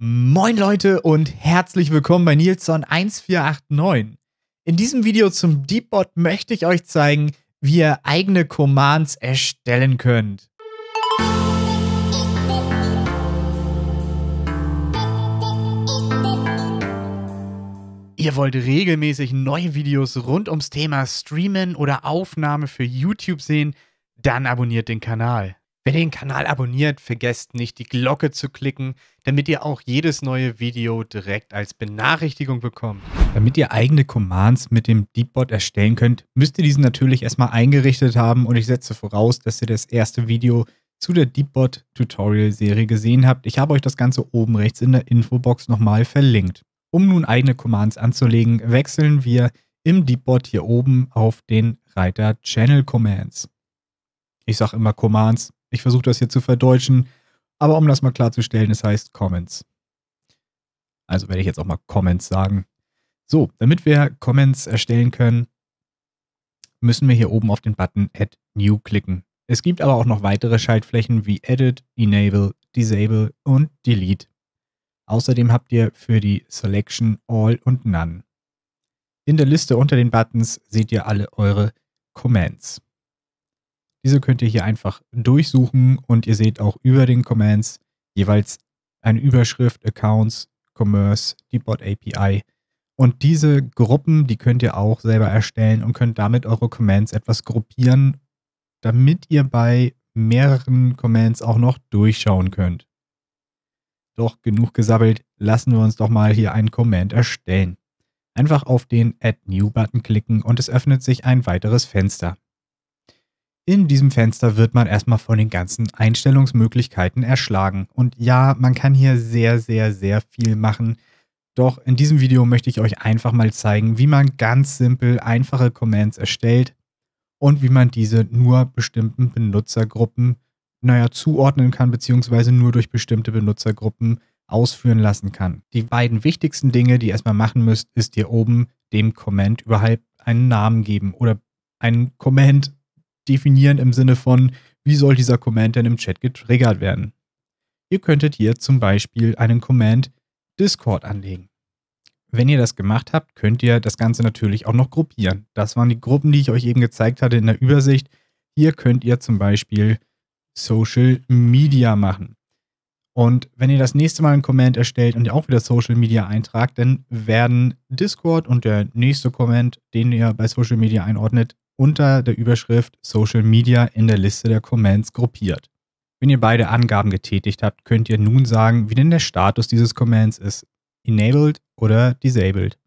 Moin Leute und herzlich willkommen bei Nilsson 1489. In diesem Video zum Deepbot möchte ich euch zeigen, wie ihr eigene Commands erstellen könnt. Ihr wollt regelmäßig neue Videos rund ums Thema Streamen oder Aufnahme für YouTube sehen? Dann abonniert den Kanal. Wer den Kanal abonniert, vergesst nicht, die Glocke zu klicken, damit ihr auch jedes neue Video direkt als Benachrichtigung bekommt. Damit ihr eigene Commands mit dem Deepbot erstellen könnt, müsst ihr diesen natürlich erstmal eingerichtet haben und ich setze voraus, dass ihr das erste Video zu der Deepbot Tutorial Serie gesehen habt. Ich habe euch das Ganze oben rechts in der Infobox nochmal verlinkt. Um nun eigene Commands anzulegen, wechseln wir im Deepbot hier oben auf den Reiter Channel Commands. Ich sage immer Commands, ich versuche das hier zu verdeutschen, aber um das mal klarzustellen, es heißt Comments. Also werde ich jetzt auch mal Comments sagen. So, damit wir Comments erstellen können, müssen wir hier oben auf den Button Add New klicken. Es gibt aber auch noch weitere Schaltflächen wie Edit, Enable, Disable und Delete. Außerdem habt ihr für die Selection All und None. In der Liste unter den Buttons seht ihr alle eure Comments. Diese könnt ihr hier einfach durchsuchen und ihr seht auch über den Commands jeweils eine Überschrift Accounts, Commerce, Depot API. Und diese Gruppen, die könnt ihr auch selber erstellen und könnt damit eure Commands etwas gruppieren, damit ihr bei mehreren Commands auch noch durchschauen könnt. Doch genug gesabbelt, lassen wir uns doch mal hier einen Command erstellen. Einfach auf den Add New Button klicken und es öffnet sich ein weiteres Fenster. In diesem Fenster wird man erstmal von den ganzen Einstellungsmöglichkeiten erschlagen. Und ja, man kann hier sehr, sehr, sehr viel machen. Doch in diesem Video möchte ich euch einfach mal zeigen, wie man ganz simpel einfache Commands erstellt und wie man diese nur bestimmten Benutzergruppen, naja, zuordnen kann, beziehungsweise nur durch bestimmte Benutzergruppen ausführen lassen kann. Die beiden wichtigsten Dinge, die ihr erstmal machen müsst, ist hier oben dem Command überhaupt einen Namen geben oder einen Command definieren im Sinne von, wie soll dieser Command denn im Chat getriggert werden. Ihr könntet hier zum Beispiel einen Command Discord anlegen. Wenn ihr das gemacht habt, könnt ihr das Ganze natürlich auch noch gruppieren. Das waren die Gruppen, die ich euch eben gezeigt hatte in der Übersicht. Hier könnt ihr zum Beispiel Social Media machen. Und wenn ihr das nächste Mal einen Command erstellt und ihr auch wieder Social Media eintragt, dann werden Discord und der nächste Command, den ihr bei Social Media einordnet, unter der Überschrift Social Media in der Liste der Comments gruppiert. Wenn ihr beide Angaben getätigt habt, könnt ihr nun sagen, wie denn der Status dieses Commands ist. Enabled oder Disabled.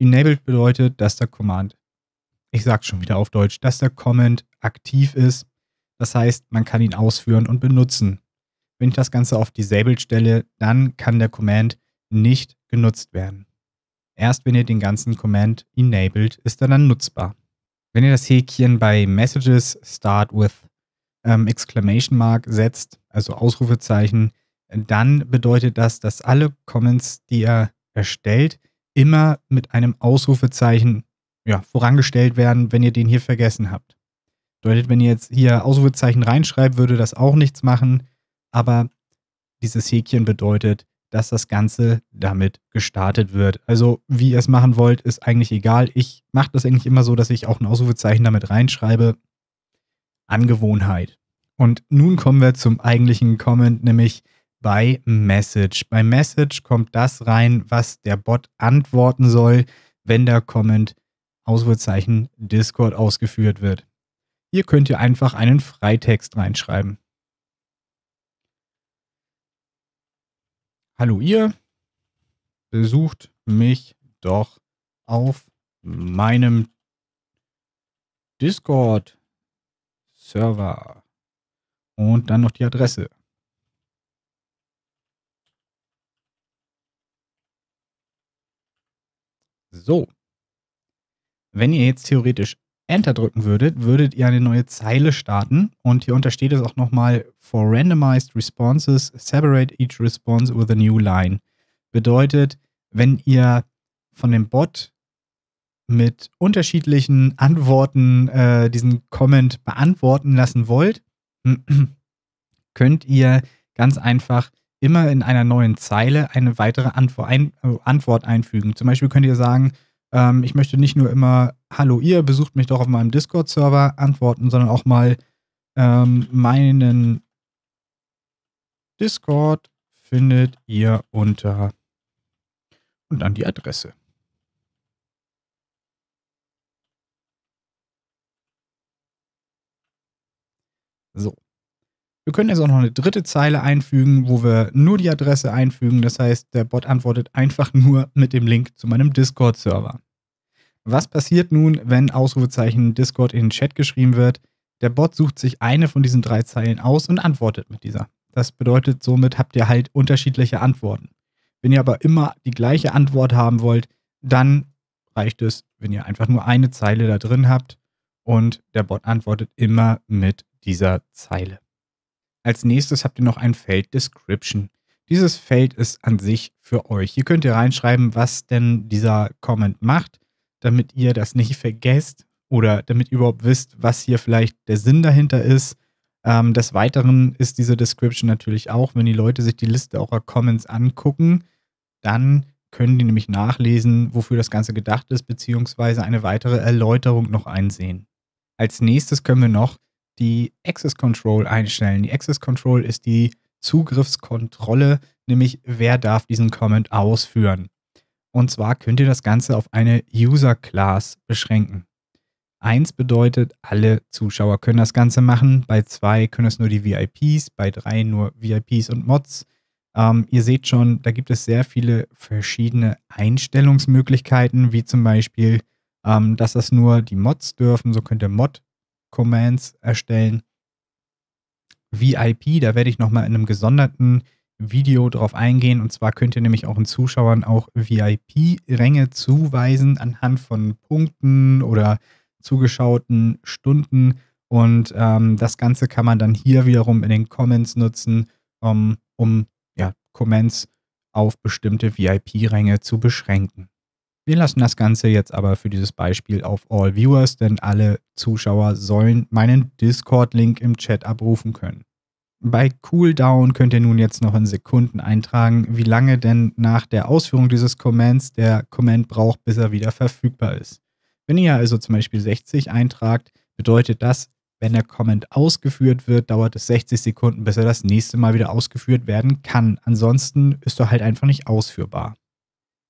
Enabled bedeutet, dass der Command, ich sag's schon wieder auf Deutsch, dass der Comment aktiv ist. Das heißt, man kann ihn ausführen und benutzen. Wenn ich das Ganze auf Disabled stelle, dann kann der Command nicht genutzt werden. Erst wenn ihr den ganzen Command enabled, ist er dann nutzbar. Wenn ihr das Häkchen bei Messages Start with ähm, Exclamation Mark setzt, also Ausrufezeichen, dann bedeutet das, dass alle Comments, die ihr erstellt, immer mit einem Ausrufezeichen ja, vorangestellt werden, wenn ihr den hier vergessen habt. Bedeutet, wenn ihr jetzt hier Ausrufezeichen reinschreibt, würde das auch nichts machen, aber dieses Häkchen bedeutet, dass das Ganze damit gestartet wird. Also wie ihr es machen wollt, ist eigentlich egal. Ich mache das eigentlich immer so, dass ich auch ein Ausrufezeichen damit reinschreibe. Angewohnheit. Und nun kommen wir zum eigentlichen Comment, nämlich bei Message. Bei Message kommt das rein, was der Bot antworten soll, wenn der Comment Ausrufezeichen Discord ausgeführt wird. Hier könnt ihr einfach einen Freitext reinschreiben. Hallo ihr, besucht mich doch auf meinem Discord-Server. Und dann noch die Adresse. So. Wenn ihr jetzt theoretisch Enter drücken würdet, würdet ihr eine neue Zeile starten. Und hier untersteht es auch nochmal, for randomized responses, separate each response with a new line. Bedeutet, wenn ihr von dem Bot mit unterschiedlichen Antworten äh, diesen Comment beantworten lassen wollt, könnt ihr ganz einfach immer in einer neuen Zeile eine weitere Antwort, ein, äh, Antwort einfügen. Zum Beispiel könnt ihr sagen, ähm, ich möchte nicht nur immer, hallo ihr, besucht mich doch auf meinem Discord-Server, antworten, sondern auch mal ähm, meinen Discord findet ihr unter und dann die Adresse. So. Wir können jetzt auch noch eine dritte Zeile einfügen, wo wir nur die Adresse einfügen. Das heißt, der Bot antwortet einfach nur mit dem Link zu meinem Discord-Server. Was passiert nun, wenn Ausrufezeichen Discord in den Chat geschrieben wird? Der Bot sucht sich eine von diesen drei Zeilen aus und antwortet mit dieser. Das bedeutet, somit habt ihr halt unterschiedliche Antworten. Wenn ihr aber immer die gleiche Antwort haben wollt, dann reicht es, wenn ihr einfach nur eine Zeile da drin habt und der Bot antwortet immer mit dieser Zeile. Als nächstes habt ihr noch ein Feld Description. Dieses Feld ist an sich für euch. Hier könnt ihr reinschreiben, was denn dieser Comment macht, damit ihr das nicht vergesst oder damit ihr überhaupt wisst, was hier vielleicht der Sinn dahinter ist. Ähm, des Weiteren ist diese Description natürlich auch, wenn die Leute sich die Liste eurer Comments angucken, dann können die nämlich nachlesen, wofür das Ganze gedacht ist, beziehungsweise eine weitere Erläuterung noch einsehen. Als nächstes können wir noch die Access Control einstellen. Die Access Control ist die Zugriffskontrolle, nämlich wer darf diesen Comment ausführen. Und zwar könnt ihr das Ganze auf eine User Class beschränken. Eins bedeutet, alle Zuschauer können das Ganze machen. Bei zwei können es nur die VIPs, bei drei nur VIPs und Mods. Ähm, ihr seht schon, da gibt es sehr viele verschiedene Einstellungsmöglichkeiten, wie zum Beispiel, ähm, dass das nur die Mods dürfen. So könnt ihr Mod Commands erstellen. VIP, da werde ich nochmal in einem gesonderten Video drauf eingehen. Und zwar könnt ihr nämlich auch den Zuschauern auch VIP-Ränge zuweisen anhand von Punkten oder zugeschauten Stunden. Und ähm, das Ganze kann man dann hier wiederum in den Comments nutzen, um, ähm, um ja, Comments auf bestimmte VIP-Ränge zu beschränken. Wir lassen das Ganze jetzt aber für dieses Beispiel auf All Viewers, denn alle Zuschauer sollen meinen Discord-Link im Chat abrufen können. Bei Cooldown könnt ihr nun jetzt noch in Sekunden eintragen, wie lange denn nach der Ausführung dieses Commands der Command braucht, bis er wieder verfügbar ist. Wenn ihr also zum Beispiel 60 eintragt, bedeutet das, wenn der Comment ausgeführt wird, dauert es 60 Sekunden, bis er das nächste Mal wieder ausgeführt werden kann. Ansonsten ist er halt einfach nicht ausführbar.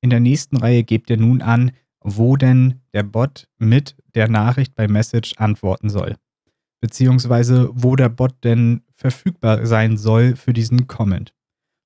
In der nächsten Reihe gebt ihr nun an, wo denn der Bot mit der Nachricht bei Message antworten soll, beziehungsweise wo der Bot denn verfügbar sein soll für diesen Comment.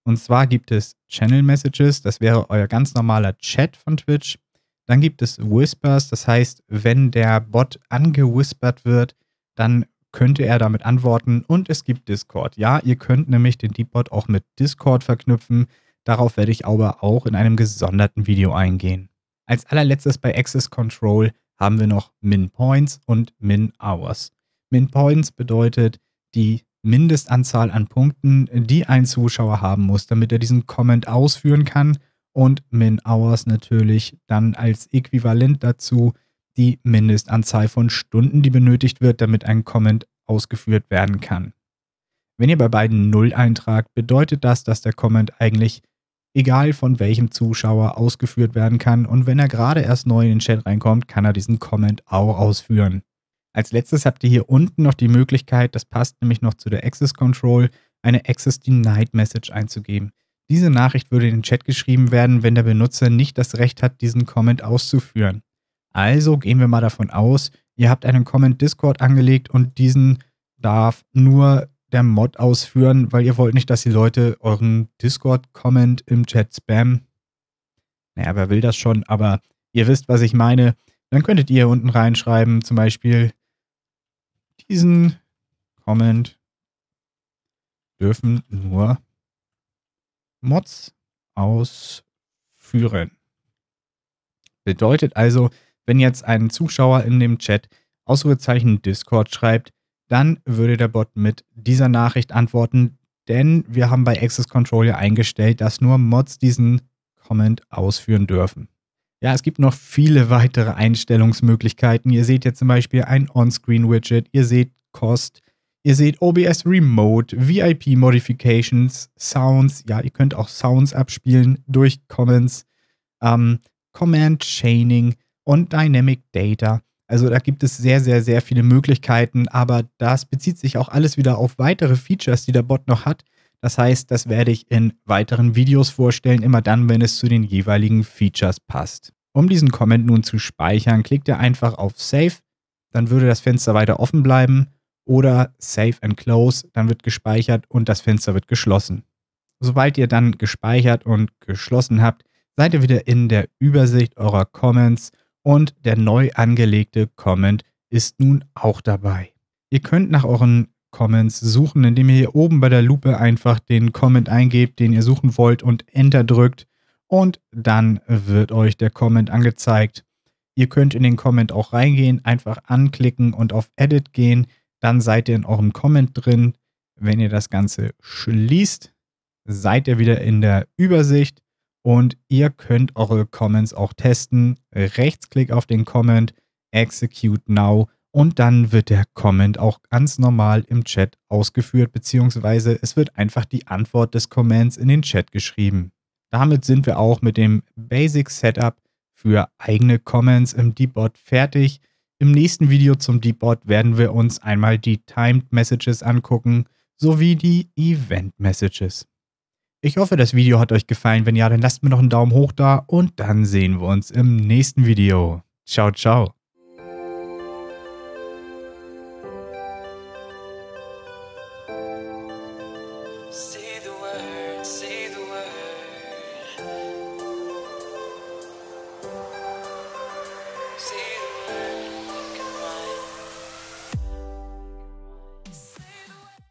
Und zwar gibt es Channel Messages, das wäre euer ganz normaler Chat von Twitch. Dann gibt es Whispers, das heißt, wenn der Bot angewhispert wird, dann könnte er damit antworten. Und es gibt Discord. Ja, ihr könnt nämlich den Deepbot auch mit Discord verknüpfen. Darauf werde ich aber auch in einem gesonderten Video eingehen. Als allerletztes bei Access Control haben wir noch Min Points und Min Hours. Min Points bedeutet die Mindestanzahl an Punkten, die ein Zuschauer haben muss, damit er diesen Comment ausführen kann. Und Min Hours natürlich dann als Äquivalent dazu die Mindestanzahl von Stunden, die benötigt wird, damit ein Comment ausgeführt werden kann. Wenn ihr bei beiden Null eintragt, bedeutet das, dass der Comment eigentlich egal von welchem Zuschauer ausgeführt werden kann und wenn er gerade erst neu in den Chat reinkommt, kann er diesen Comment auch ausführen. Als letztes habt ihr hier unten noch die Möglichkeit, das passt nämlich noch zu der Access Control, eine Access Denied Message einzugeben. Diese Nachricht würde in den Chat geschrieben werden, wenn der Benutzer nicht das Recht hat, diesen Comment auszuführen. Also gehen wir mal davon aus, ihr habt einen Comment Discord angelegt und diesen darf nur der Mod ausführen, weil ihr wollt nicht, dass die Leute euren Discord-Comment im Chat spammen. Naja, wer will das schon, aber ihr wisst, was ich meine. Dann könntet ihr unten reinschreiben, zum Beispiel, diesen Comment dürfen nur Mods ausführen. Bedeutet also, wenn jetzt ein Zuschauer in dem Chat Ausrufezeichen Discord schreibt, dann würde der Bot mit dieser Nachricht antworten, denn wir haben bei Access Control ja eingestellt, dass nur Mods diesen Comment ausführen dürfen. Ja, es gibt noch viele weitere Einstellungsmöglichkeiten. Ihr seht jetzt zum Beispiel ein On-Screen-Widget, ihr seht Cost, ihr seht OBS Remote, VIP-Modifications, Sounds. Ja, ihr könnt auch Sounds abspielen durch Comments, ähm, Command-Chaining und Dynamic Data. Also da gibt es sehr, sehr, sehr viele Möglichkeiten, aber das bezieht sich auch alles wieder auf weitere Features, die der Bot noch hat. Das heißt, das werde ich in weiteren Videos vorstellen, immer dann, wenn es zu den jeweiligen Features passt. Um diesen Comment nun zu speichern, klickt ihr einfach auf Save, dann würde das Fenster weiter offen bleiben oder Save and Close, dann wird gespeichert und das Fenster wird geschlossen. Sobald ihr dann gespeichert und geschlossen habt, seid ihr wieder in der Übersicht eurer Comments und der neu angelegte Comment ist nun auch dabei. Ihr könnt nach euren Comments suchen, indem ihr hier oben bei der Lupe einfach den Comment eingebt, den ihr suchen wollt und Enter drückt und dann wird euch der Comment angezeigt. Ihr könnt in den Comment auch reingehen, einfach anklicken und auf Edit gehen, dann seid ihr in eurem Comment drin. Wenn ihr das Ganze schließt, seid ihr wieder in der Übersicht und ihr könnt eure Comments auch testen. Rechtsklick auf den Comment, Execute Now und dann wird der Comment auch ganz normal im Chat ausgeführt, beziehungsweise es wird einfach die Antwort des Comments in den Chat geschrieben. Damit sind wir auch mit dem Basic Setup für eigene Comments im Deepbot fertig. Im nächsten Video zum Deepbot werden wir uns einmal die Timed Messages angucken sowie die Event Messages. Ich hoffe, das Video hat euch gefallen. Wenn ja, dann lasst mir noch einen Daumen hoch da und dann sehen wir uns im nächsten Video. Ciao, ciao.